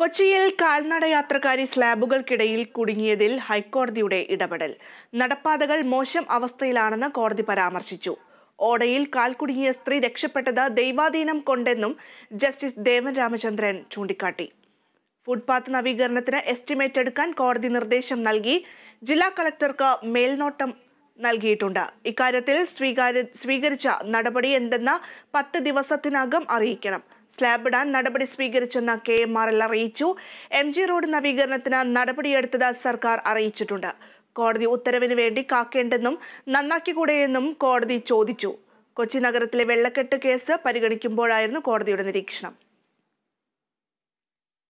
കൊച്ചിയിൽ കാൽനട യാത്രക്കാരി സ്ലാബുകൾക്കിടയിൽ കുടുങ്ങിയതിൽ ഹൈക്കോടതിയുടെ ഇടപെടൽ നടപ്പാതകൾ മോശം അവസ്ഥയിലാണെന്ന് കോടതി പരാമർശിച്ചു ഓടയിൽ കാൽ കുടുങ്ങിയ സ്ത്രീ രക്ഷപ്പെട്ടത് ദൈവാധീനം കൊണ്ടെന്നും ജസ്റ്റിസ് ദേവൻ രാമചന്ദ്രൻ ചൂണ്ടിക്കാട്ടി ഫുട്പാത്ത് നവീകരണത്തിന് എസ്റ്റിമേറ്റ് എടുക്കാൻ കോടതി നിർദ്ദേശം നൽകി ജില്ലാ കളക്ടർക്ക് മേൽനോട്ടം നൽകിയിട്ടുണ്ട് ഇക്കാര്യത്തിൽ സ്വീകാര സ്വീകരിച്ച നടപടി എന്തെന്ന പത്ത് ദിവസത്തിനകം അറിയിക്കണം സ്ലാബിടാൻ നടപടി സ്വീകരിച്ചെന്ന് കെ എം ആർ എൽ അറിയിച്ചു എം ജി റോഡ് നവീകരണത്തിന് നടപടിയെടുത്തത് സർക്കാർ അറിയിച്ചിട്ടുണ്ട് കോടതി ഉത്തരവിന് വേണ്ടി കാക്കേണ്ടെന്നും നന്നാക്കിക്കൂടെയെന്നും കോടതി ചോദിച്ചു കൊച്ചി നഗരത്തിലെ വെള്ളക്കെട്ട് കേസ് പരിഗണിക്കുമ്പോഴായിരുന്നു കോടതിയുടെ നിരീക്ഷണം